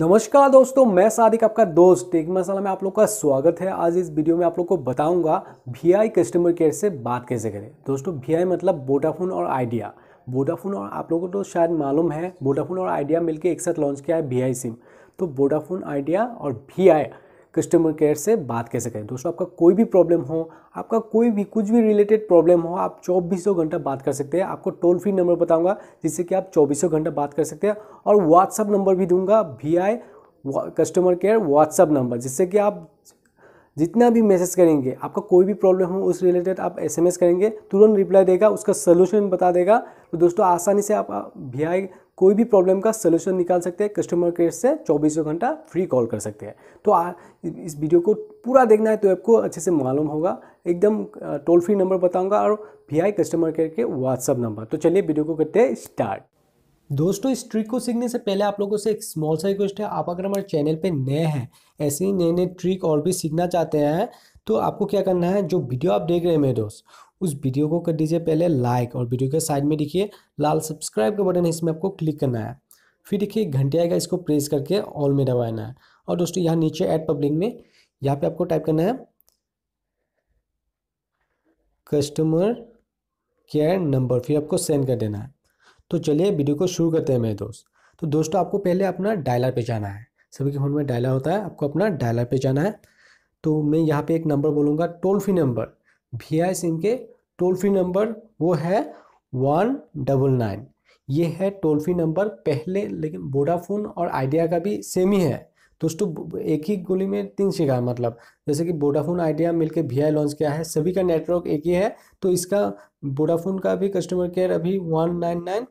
नमस्कार दोस्तों मैं सादिक आपका दोस्त टेक मसाला में आप लोग का स्वागत है आज इस वीडियो में आप लोग को बताऊंगा वी कस्टमर केयर से बात कैसे करें दोस्तों वी मतलब वोडाफोन और आइडिया वोडाफोन और आप लोगों को तो शायद मालूम है वोडाफोन और आइडिया मिलकर एक साथ लॉन्च किया है वी सिम तो वोडाफोन आइडिया और वी कस्टमर केयर से बात कैसे करें दोस्तों आपका कोई भी प्रॉब्लम हो आपका कोई भी कुछ भी रिलेटेड प्रॉब्लम हो आप चौबीसों घंटा बात कर सकते हैं आपको टोल फ्री नंबर बताऊंगा जिससे कि आप चौबीसों घंटा बात कर सकते हैं और व्हाट्सअप नंबर भी दूंगा V I customer care WhatsApp number जिससे कि आप जितना भी मैसेज करेंगे आपका कोई भी प्रॉब्लम हो उस रिलेटेड आप एसएमएस करेंगे तुरंत रिप्लाई देगा उसका सोल्यूशन बता देगा तो दोस्तों आसानी से आप वी आई कोई भी प्रॉब्लम का सोल्यूशन निकाल सकते हैं कस्टमर केयर से चौबीसों घंटा फ्री कॉल कर सकते हैं तो आ, इस वीडियो को पूरा देखना है तो आपको अच्छे से मालूम होगा एकदम टोल फ्री नंबर बताऊंगा और वी कस्टमर केयर के व्हाट्सअप नंबर तो चलिए वीडियो को करते हैं स्टार्ट दोस्तों इस ट्रिक को सीखने से पहले आप लोगों से एक स्मॉल सा रिक्वेस्ट है आप अगर हमारे चैनल पर नए हैं ऐसे ही नए नए ट्रिक और भी सीखना चाहते हैं तो आपको क्या करना है जो वीडियो आप देख रहे हैं मेरे दोस्त उस वीडियो को कर दीजिए पहले लाइक और वीडियो के साइड में देखिए लाल सब्सक्राइब का बटन है इसमें आपको क्लिक करना है फिर देखिए घंटे आएगा इसको प्रेस करके ऑल में दबाना है और दोस्तों यहाँ नीचे एड पब्लिक में यहाँ पे आपको टाइप करना है कस्टमर केयर नंबर फिर आपको सेंड कर देना है तो चलिए वीडियो को शुरू करते हैं मेरे दोस्त तो दोस्तों आपको पहले अपना डायलर पे जाना है सभी के फ़ोन में डायलर होता है आपको अपना डायलर पे जाना है तो मैं यहाँ पे एक नंबर बोलूँगा toll free number V I SIM के टोल फ्री नंबर वो है वन डबल नाइन ये है टोल फ्री नंबर पहले लेकिन वोडाफोन और आइडिया का भी सेम ही है दोस्तों तो एक ही गोली में तीन शिकार मतलब जैसे कि वोडाफोन आइडिया मिलकर वी आई लॉन्च किया है सभी का नेटवर्क एक ही है तो इसका वोडाफोन का भी कस्टमर केयर अभी वन नाइन नाइन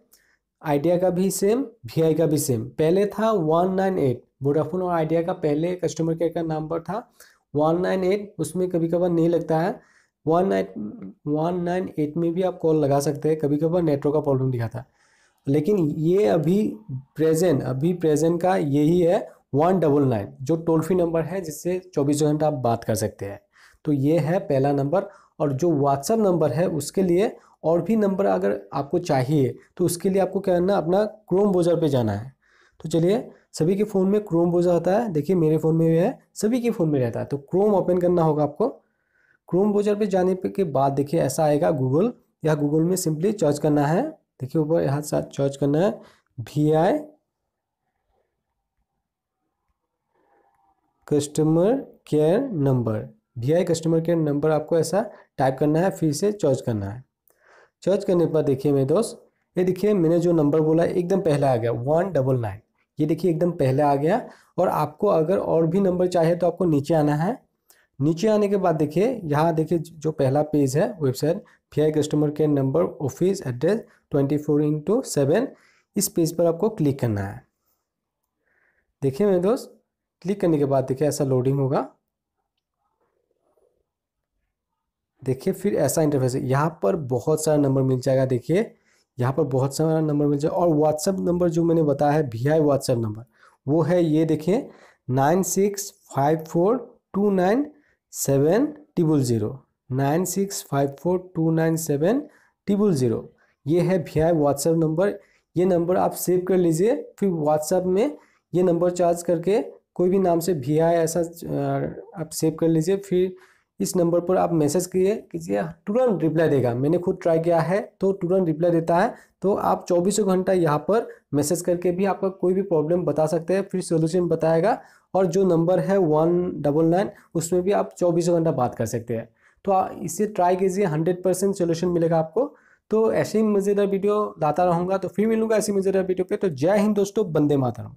आइडिया का भी सेम वी आई का भी सेम पहले था वन नाइन एट वोडाफोन और आइडिया का पहले कस्टमर केयर का नंबर था वन नाइन एट उसमें कभी कभार नहीं लगता है one nine one nine eight में भी आप कॉल लगा सकते हैं कभी कभार नेटवर्क का प्रॉब्लम दिखाता है लेकिन ये अभी प्रेजेंट अभी प्रेजेंट का यही है वन डबल नाइन जो टोल फ्री नंबर है जिससे चौबीसों घंटा आप बात कर सकते हैं तो ये है पहला नंबर और जो व्हाट्सअप नंबर है उसके लिए और भी नंबर अगर आपको चाहिए तो उसके लिए आपको क्या करना अपना क्रोम ब्राउज़र पर जाना है तो चलिए सभी के फ़ोन में क्रोम ब्राउज़र होता है देखिए मेरे फ़ोन में भी है सभी के फ़ोन में रहता है तो क्रोम ओपन करना होगा आपको क्रोम ब्राउजर पे जाने पे के बाद देखिए ऐसा आएगा गूगल या गूगल में सिंपली सर्च करना है देखिए ऊपर यहाँ साथ सर्च करना है V I customer care number V I customer care number आपको ऐसा टाइप करना है फिर से सर्च करना है सर्च करने पर देखिए मेरे दोस्त ये देखिए मैंने जो नंबर बोला एकदम पहले आ गया वन डबल नाइन ये देखिए एकदम पहले आ गया और आपको अगर और भी नंबर चाहिए तो आपको नीचे आना है नीचे आने के बाद देखिए यहाँ देखिए जो पहला पेज है वेबसाइट फेयर customer care number office address twenty four into seven इस पेज पर आपको क्लिक करना है देखिए मेरे दोस्त क्लिक करने के बाद देखिए ऐसा लोडिंग होगा देखिए फिर ऐसा इंटरफेस है यहाँ पर बहुत सारा नंबर मिल जाएगा देखिए यहाँ पर बहुत सारा नंबर मिल जाएगा और व्हाट्सएप नंबर जो मैंने बताया है वी आई व्हाट्सएप नंबर वो है ये देखिए nine six five four two nine seven double zero nine six five four two nine seven double zero ये है वी आई व्हाट्सएप नंबर ये नंबर आप सेव कर लीजिए फिर व्हाट्सएप में ये नंबर चार्ज करके कोई भी नाम से वी आई ऐसा आप सेव कर लीजिए फिर इस नंबर पर आप मैसेज किए कीजिए तुरंत रिप्लाई देगा मैंने खुद ट्राई किया है तो तुरंत रिप्लाई देता है तो आप चौबीसों घंटा यहाँ पर मैसेज करके भी आपका कोई भी प्रॉब्लम बता सकते हैं फिर सोल्यूशन बताएगा और जो नंबर है वन डबल नाइन उसमें भी आप चौबीसों घंटा बात कर सकते हैं तो इसे ट्राई कीजिए हंड्रेड परसेंट सोल्यूशन मिलेगा आपको तो ऐसे ही मज़ेदार वीडियो लाता रहूँगा तो फिर मिलूंगा ऐसी मज़ेदार वीडियो पे तो जय हिंद दोस्तों बंदे मातरम